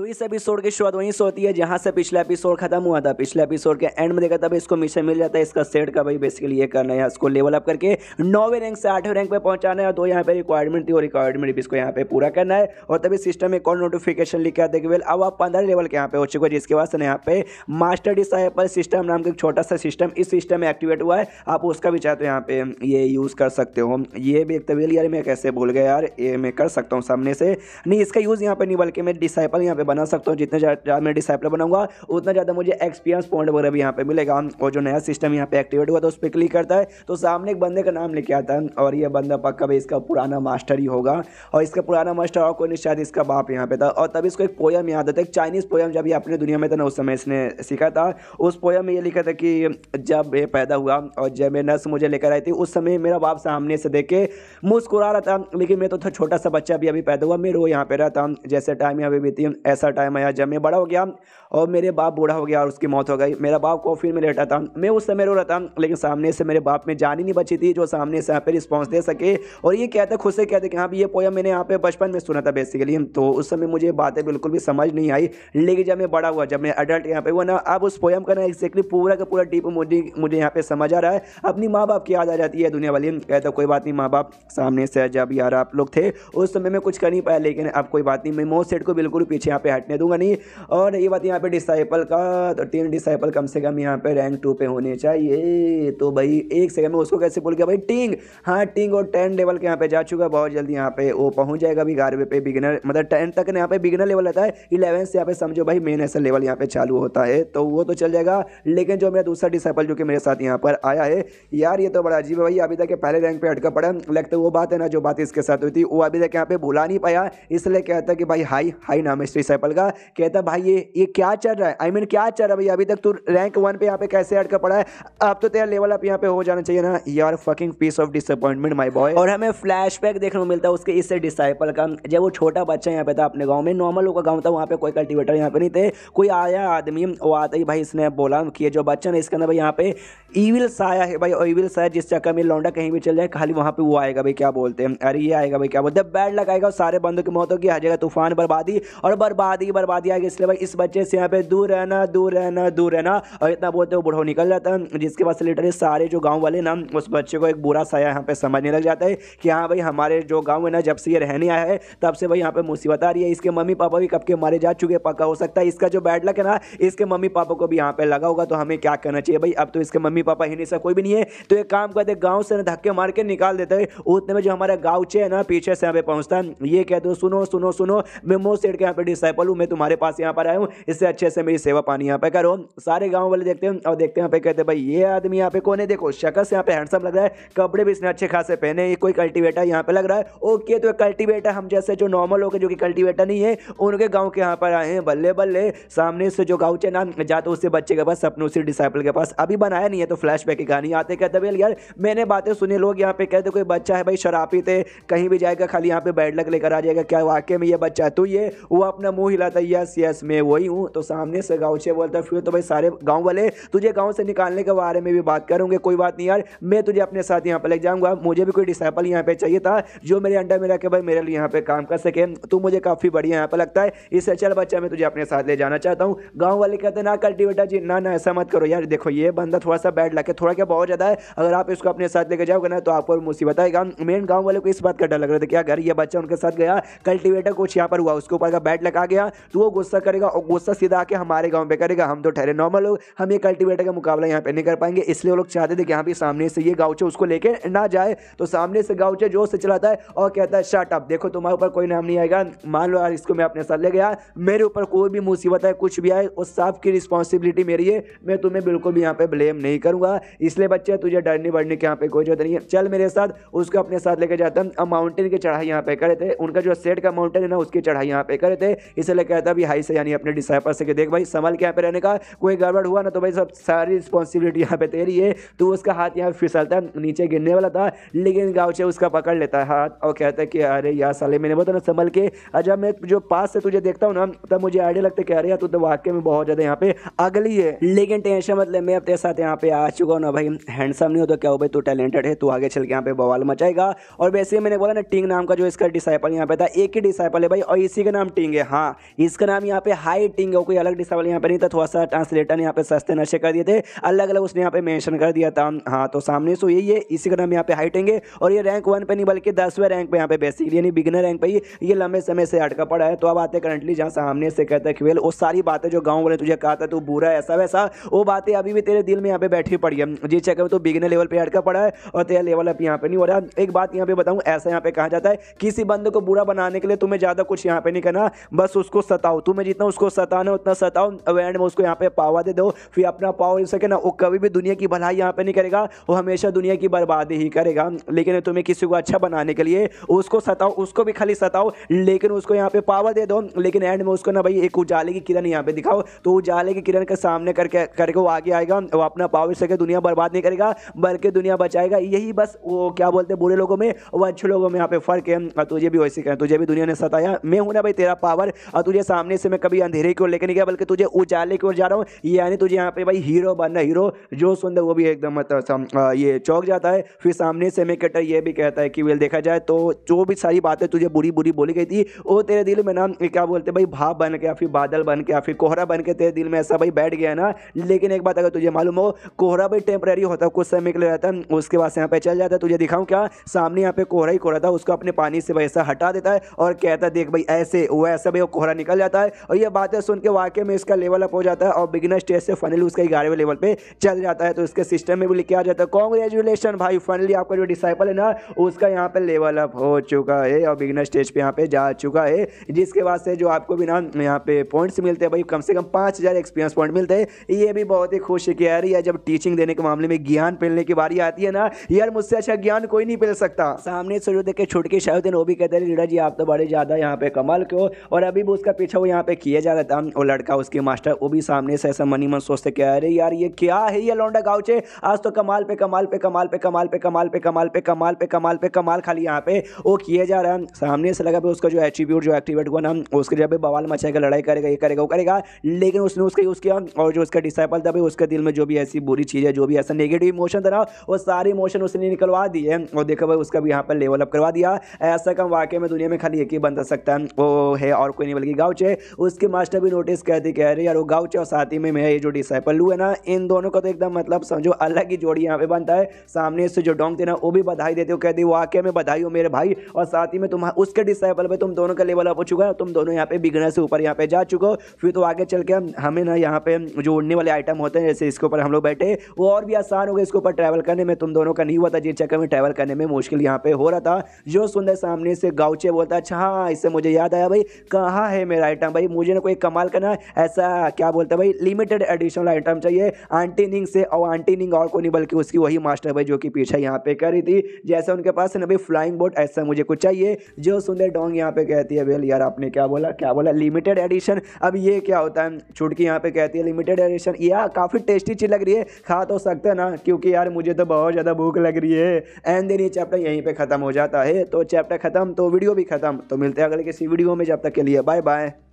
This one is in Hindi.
तो इस एपिसोड की शुरुआत वहीं से होती है जहाँ से पिछला एपिसोड खत्म हुआ था पिछले एपिसोड के एंड में देखा था इसको मिशन मिल जाता है इसका सेट का भाई बेसिकली ये करना है इसको लेवल अप करके नौवे रैंक से आठवें रैंक पे पहुंचाना है और दो यहाँ पे रिक्वायरमेंट थी और रिक्वायरमेंट भी इसको यहाँ पे पूरा करना है और तभी सिस्टम एक और नोटिफिकेशन लिखा था कि वेल अब आप पंद्रह लेवल के यहाँ पे हो चुके हैं जिसके बाद यहाँ पे मास्टर डिसाइपल सिस्टम नाम का एक छोटा सा सिस्टम इस सिस्टम में एक्टिवेट हुआ है आप उसका भी चाहे तो यहाँ पे ये यूज़ कर सकते हो ये भी एक तवील यार मैं कैसे भूल गया यार ये मैं कर सकता हूँ सामने से नहीं इसका यूज़ यहाँ पे नहीं बल्कि मैं डिसाइपल यहाँ पे बना सकता हूँ जितने ज़्यादा मैं डिसाइपलर बनाऊंगा उतना ज़्यादा मुझे एक्सपीरियंस पॉइंट वगैरह भी यहाँ पे मिलेगा और जो नया सिस्टम यहाँ पे एक्टिवेट हुआ तो उस पर क्लिक करता है तो सामने एक बंदे का नाम लेके आता है और ये बंदा पक्का भी इसका पुराना मास्टर ही होगा और इसका पुराना मास्टर और कोई शायद इसका बाप यहाँ पे था और तब इसको एक पोयम याद आता है एक चाइनीज़ पोयम जब ये अपने दुनिया में था ना उस समय इसने सीखा था उस पोयम में ये लिखा था कि जब ये पैदा हुआ और जब मैं नर्स मुझे लेकर आई थी उस समय मेरा बाप सामने से देख के मुस्कुरा रहा था लेकिन मैं तो था छोटा सा बच्चा भी अभी पैदा हुआ मैं रो यहाँ पे रहा था जैसे टाइम यहाँ पे बीती ऐसा टाइम आया जब मैं बड़ा हो गया और मेरे बाप बूढ़ा हो गया और उसकी मौत हो गई मेरा बाप फिर में लेटा था मैं उस समय रो रहा था लेकिन सामने से मेरे बाप में जान ही नहीं बची थी जो सामने से यहाँ पे रिस्पॉन्स दे सके और ये कहते खुद से कहते कि हाँ ये पोया मैंने यहाँ पे बचपन में सुना था बेसिकली तो उस समय मुझे बातें बिल्कुल भी समझ नहीं आई लेकिन जब मैं बड़ा हुआ जब मैं अडल्ट यहाँ पे हुआ ना अब उस पोयम का ना एक्जैक्टली पूरा का पूरा डीप मुझे मुझे यहाँ पे समझ आ रहा है अपनी माँ बाप की याद आ जाती है दुनिया वाली कहता कोई बात नहीं माँ बाप सामने से जब यार आप लोग थे उस समय में कुछ कर नहीं पाया लेकिन अब कोई बात नहीं मैं मोह सेठ को बिल्कुल पीछे यहाँ पे हटने दूंगा नहीं और ये बात यहाँ पे डिसाइपल का तो तीन डिसाइपल कम से कम यहाँ पे रैंक टू पे होने चाहिए तो भाई एक सेकंड में उसको कैसे बोल गया भाई टिंग हाँ टिंग और टेन लेवल के यहाँ पे जा चुका बहुत जल्दी यहाँ पे वो पहुँच जाएगा अभी गारवे पे बिगनर मतलब टेन तक यहाँ पे बिगनर लेवल रहता है इलेवन से यहाँ पे समझो भाई मेन ऐसा लेवल यहाँ पे चालू होता है तो वो तो चल जाएगा लेकिन जो मेरा दूसरा डिसाइपल जो कि मेरे साथ यहाँ पर आया है यार ये तो बड़ा अजीब है भाई अभी तक पहले रैंक पे अटका पड़ा लगता तो है वो बात है ना जो बात इसके साथ हुई थी वो अभी तक यहाँ पे भुला नहीं पाया इसलिए कहता कि भाई हाई हाई नाम है डिसाइपल का कहता है भाई ये ये क्या चल रहा है आई I मीन mean, क्या चल रहा है भाई अभी तक तू रैंक वन पे यहाँ पे कैसे कर पड़ा है अब तो तेरा लेवल अप यहाँ पे हो जाना चाहिए ना यार fucking piece of disappointment my boy और हमें फ्लैश देखने को मिलता है उसके इससे डिसाइपल का जब वो छोटा बच्चा यहाँ पे था अपने गाँव में नॉर्मल लोग का गाँव था वहाँ पे कोई कल्टिवेटर यहाँ पे नहीं थे कोई आया आदमी वो आते ही भाई इसने बोला कि जो बच्चा ना इसके अंदर भाई यहाँ पे ईविल साया है भाई ईविल साया जिस चक्कर में लौंडा कहीं भी चल जाए खाली वहाँ पे वो आएगा भाई क्या बोलते हैं अरे ये आएगा भाई क्या बोलते हैं बैड लगाएगा सारे बंदों की मौत होगी आ जाएगा तूफान बर्बादी और बर्बाद आबादी की बर्बादी आ गई इसलिए भाई इस बच्चे से यहाँ पे दूर रहना दूर रहना दूर रहना और इतना बोलते वो बुढ़ो निकल जाता है जिसके पास लिटरली सारे जो गाँव वाले ना उस बच्चे को एक बुरा साया यहाँ पे समझने लग जाता है कि हाँ भाई हमारे जो गाँव है ना जब से ये रहने आया है तब से भाई यहाँ पे मुसीबत आ रही है इसके मम्मी पापा भी कब के मारे जा चुके पक्का हो सकता है इसका जो बैड लक है ना इसके मम्मी पापा को भी यहाँ पे लगा होगा तो हमें क्या करना चाहिए भाई अब तो इसके मम्मी पापा ही नहीं सा कोई भी नहीं है तो एक काम करते गाँव से ना धक्के मार के निकाल देते हैं उतने में जो हमारा गाँव है ना पीछे से यहाँ पे पहुँचता है ये कहते हो सुनो सुनो सुनो मोह सेठ के यहाँ पे डिसाइड डिसाइपल हूँ मैं तुम्हारे पास यहाँ पर आया हूँ इससे अच्छे से मेरी सेवा पानी यहाँ पे करो सारे गाँव वाले देखते हैं और देखते हैं यहाँ पे कहते हैं भाई ये आदमी यहाँ पे कौन है देखो शकस यहाँ पे हैंडसम लग रहा है कपड़े भी इसने अच्छे खासे पहने ये कोई कल्टिवेटर यहाँ पे लग रहा है ओके तो कल्टिवेटर हम जैसे जो नॉर्मल लोग जो कि कल्टिवेटर नहीं है उनके गाँव के यहाँ पर आए हैं बल्ले बल्ले सामने से जो गाँव चेना जाते तो उससे बच्चे के पास अपने उसी डिसाइपल के पास अभी बनाया नहीं है तो फ्लैश की कहानी आते कहते भाई यार मैंने बातें सुनी लोग यहाँ पे कहते कोई बच्चा है भाई शराबी थे कहीं भी जाएगा खाली यहाँ पे बैड लक लेकर आ जाएगा क्या वाकई में ये बच्चा है तो ये वो अपना मुंह हिलाता यस यस मैं वही हूँ तो सामने से गाँव गाउचे बोलता फिर तो भाई सारे गाँव वाले तुझे गाँव से निकालने के बारे में भी बात करूँगे कोई बात नहीं यार मैं तुझे अपने साथ यहाँ पर ले जाऊँगा मुझे भी कोई डिसाइपल यहाँ पे चाहिए था जो मेरे अंडा मेरा के भाई मेरे लिए यहाँ पे काम कर सके तू मुझे काफ़ी बढ़िया यहाँ पर लगता है इससे चल बच्चा मैं तुझे अपने साथ ले जाना चाहता हूँ गाँव वाले कहते ना कल्टी बेटा जी ना ना ऐसा मत करो यार देखो ये बंदा थोड़ा सा बैड लगे थोड़ा क्या बहुत ज़्यादा है अगर आप इसको अपने साथ लेकर जाओगे ना तो आपको मुसीबत आएगा मेन गांव वाले को इस बात का डर लग रहा था क्या अगर ये बच्चा उनके साथ गया कल्टीवेटर कुछ यहाँ पर हुआ उसके ऊपर का बैट लगा गया तो वो गुस्सा करेगा और गुस्सा सीधा आके हमारे गाँव पर करेगा हम तो ठहरे नॉर्मल लोग हम ये कल्टिवेटर का मुकाबला यहाँ पर नहीं कर पाएंगे इसलिए वो लोग चाहते थे कि यहाँ भी सामने से ये गाउचे उसको लेके ना जाए तो सामने से गाउचे जोर से चलाता है और कहता है शर्ट अप देखो तुम्हारे ऊपर कोई नाम नहीं आएगा मान लो यार इसको मैं अपने साथ ले गया मेरे ऊपर कोई भी मुसीबत है कुछ भी आए उस साफ की रिस्पॉन्सिबिलिटी मेरी है मैं तुम्हें बिल्कुल भी यहाँ पे ब्लेम नहीं करूँगा इसलिए बच्चे तुझे डरने बढ़ने के यहाँ पे कोई जरूरत नहीं है चल मेरे साथ उसको अपने साथ लेके जाता हूँ माउंटेन की चढ़ाई यहाँ पे करे थे उनका जो सेट का माउंटेन है ना उसकी चढ़ाई यहाँ पे करे थे इसलिए कहता भी हाई से यानी अपने डिसाइपर से कि देख भाई संभल के यहाँ पे रहने का कोई गड़बड़ हुआ ना तो भाई सब सारी रिस्पॉन्सिबिलिटी यहाँ पे तेरी है तो उसका हाथ यहाँ फिसलता है नीचे गिरने वाला था लेकिन गाउचे उसका पकड़ लेता है हाथ और कहता है कि अरे यार साले मैंने बोला ना संभल के जब मैं जो पास से तुझे देखता हूँ ना तब मुझे आइडिया लगता है कि अरे यार तू तो वाकई में बहुत ज़्यादा यहाँ पे अगली है लेकिन टेंशन मतलब मैं अपने साथ यहाँ पे आ चुका हूँ ना भाई हैंडसम नहीं हो तो क्या हो भाई तू टैलेंटेड है तू आगे चल के यहाँ पे बवाल मचाएगा और वैसे मैंने बोला ना टिंग नाम का जो इसका डिसाइपल यहाँ पे था एक ही डिसाइपल है भाई और इसी का नाम टिंग है हाँ हाँ इसका नाम यहाँ पे हाइटिंग कोई अलग डिसावल यहाँ पे नहीं था थोड़ा सा ट्रांसलेटर ने यहाँ पे सस्ते नशे कर दिए थे अलग अलग उसने यहाँ पे मैंशन कर दिया था हाँ तो सामने सो यही है इसी का नाम यहाँ पे हाइटिंग है और ये रैंक वन पे नहीं बल्कि दसवें रैंक पर यहाँ पे बेसिकली यानी बिगनर रैंक पर ही ये लंबे समय से अटका पड़ा है तो अब आते करंटली जहाँ सामने से कहता है वो सारी बातें जो गाँव वाले तुझे कहा था तू बुरा ऐसा वैसा वो बातें अभी भी तेरे दिल में यहाँ पे बैठी पड़ी है जी चेक तो बिगनर लेवल पर अटका पड़ा है और तेरा लेवल अब यहाँ पे नहीं हो रहा एक बात यहाँ पे बताऊँ ऐसा यहाँ पे कहा जाता है किसी बंद को बुरा बनाने के लिए तुम्हें ज़्यादा कुछ यहाँ पे नहीं करना बस बस उसको सताओ तुम्हें जितना उसको सताना उतना सताओ अब एंड में उसको यहाँ पे पावा दे दो फिर अपना पावर सके ना वो कभी भी दुनिया की भलाई यहाँ पे नहीं करेगा वो हमेशा दुनिया की बर्बादी ही करेगा लेकिन तुम्हें किसी को अच्छा बनाने के लिए उसको सताओ उसको भी खाली सताओ लेकिन उसको यहाँ पे पावर दे दो लेकिन एंड में उसको ना भाई एक उजाले की किरण यहाँ पे दिखाओ तो उजाले की किरण का सामने करके करके वो आगे आएगा वो अपना पावर सके दुनिया बर्बाद नहीं करेगा बल्कि दुनिया बचाएगा यही बस वो क्या बोलते हैं बुरे लोगों में वो अच्छे लोगों में यहाँ पे फर्क है तुझे भी वैसे कहें तुझे भी दुनिया ने सताया मैं हूँ ना भाई तेरा पावर और तुझे सामने से मैं कभी अंधेरे की ओर लेकर नहीं गया बल्कि तुझे उजाले की ओर जा रहा हूँ यानी तुझे यहाँ पे भाई हीरो बनना हीरो जो सुंदर वो भी एकदम मतलब ये चौक जाता है फिर सामने से मैं कटर ये भी कहता है कि वेल देखा जाए तो जो भी सारी बातें तुझे बुरी बुरी बोली गई थी वो तेरे दिल में ना क्या बोलते भाई भाप बन गया फिर बादल बन गया फिर कोहरा बन के तेरे दिल में ऐसा भाई बैठ गया ना लेकिन एक बात अगर तुझे मालूम हो कोहरा भाई टेम्प्रेरी होता है कुछ समय के लिए रहता है उसके बाद यहाँ पे चल जाता है तुझे दिखाऊँ क्या सामने यहाँ पे कोहरा ही कोहरा था उसको अपने पानी से वैसा हटा देता है और कहता देख भाई ऐसे वैसा भाई कोहरा निकल जाता है और ये बातें सुन के वाकई में इसका लेवल अप हो जाता है और बिगनर स्टेज से फाइनली उसका ग्यारहवें लेवल पर चल जाता है तो इसके सिस्टम में भी लिखे आ जाता है कॉन्ग्रेचुलेसन भाई फाइनली आपका जो डिसाइपल है ना उसका यहाँ पर लेवल अप हो चुका है और बिगनर स्टेज पर यहाँ पर जा चुका है जिसके बाद से जो आपको भी ना यहाँ पे पॉइंट्स मिलते हैं भाई कम से कम पाँच हज़ार एक्सपीरियंस पॉइंट मिलते हैं ये भी बहुत ही खुश है कि यार या जब टीचिंग देने के मामले में ज्ञान पहनने की बारी आती है ना यार मुझसे अच्छा ज्ञान कोई नहीं फैल सकता सामने से जो देखे छुटके शायद वो भी कहते हैं लीडा जी आप तो बड़े ज़्यादा यहाँ पे कमाल के हो और अभी अभी भी उसका पीछा वो यहाँ पे किया जा रहा था वो लड़का उसके मास्टर वो भी सामने से ऐसा मनी मन सोचते क्या अरे यार ये क्या है ये लौंडा गाउचे आज तो कमाल पे कमाल पे कमाल पे कमाल पे कमाल पे कमाल पे कमाल पे कमाल पे कमाल खाली यहाँ पे वो किया जा रहा है सामने से लगा उसका जो एट्रीब्यूट जो एक्टिवेट हुआ ना उसके जब बवाल मचाएगा लड़ाई करेगा ये करेगा वो करेगा लेकिन उसने उसका यूज़ किया और जो उसका डिसाइपल था भाई उसके दिल में जो भी ऐसी बुरी चीज़ है जो भी ऐसा नेगेटिव इमोशन था ना वो सारे इमोशन उसने निकलवा दिए और देखो भाई उसका भी यहाँ पर लेवल अप करवा दिया ऐसा कम वाकई में दुनिया में खाली एक ही बन सकता है वो है और कोई नहीं बल्कि गाउचे उसके मास्टर भी नोटिस करते कह रहे यार वो गाउचे और साथ ही में मेरा ये जो डिसाइपल हुआ है ना इन दोनों का तो एकदम मतलब समझो अलग ही जोड़ी यहाँ पे बनता है सामने से जो डोंग थे ना वो भी बधाई देते हो कहते वो आके में बधाई हो मेरे भाई और साथ ही में तुम उसके डिसाइपल पर तुम दोनों का लेवल अप हो चुका है तुम दोनों यहाँ पे बिगड़े से ऊपर यहाँ पे जा चुके हो फिर तो आगे चल के हमें ना यहाँ पे जो उड़ने वाले आइटम होते हैं जैसे इसके ऊपर हम लोग बैठे वो और भी आसान हो गए इसके ऊपर ट्रैवल करने में तुम दोनों का नहीं हुआ था जिस चक्कर में ट्रैवल करने में मुश्किल यहाँ पे हो रहा था जो सुंदर सामने से गाउचे बोलता अच्छा हाँ इससे मुझे याद आया भाई कहाँ कहाँ है मेरा आइटम भाई मुझे ना कोई कमाल का ना ऐसा क्या बोलते हैं भाई लिमिटेड एडिशनल आइटम चाहिए आंटी निंग से और आंटी निंग और को नहीं बल्कि उसकी वही मास्टर भाई जो कि पीछे यहाँ पे करी थी जैसे उनके पास ना भाई फ्लाइंग बोट ऐसा मुझे कुछ चाहिए जो सुंदर डोंग यहाँ पे कहती है भैया यार आपने क्या बोला क्या बोला लिमिटेड एडिशन अब ये क्या होता है छुटकी यहाँ पे कहती है लिमिटेड एडिशन या काफ़ी टेस्टी चीज़ लग रही है खा तो सकते ना क्योंकि यार मुझे तो बहुत ज़्यादा भूख लग रही है एंड देन ये चैप्टर यहीं पर ख़त्म हो जाता है तो चैप्टर खत्म तो वीडियो भी खत्म तो मिलते हैं अगले किसी वीडियो में जब तक के लिए बाय बाय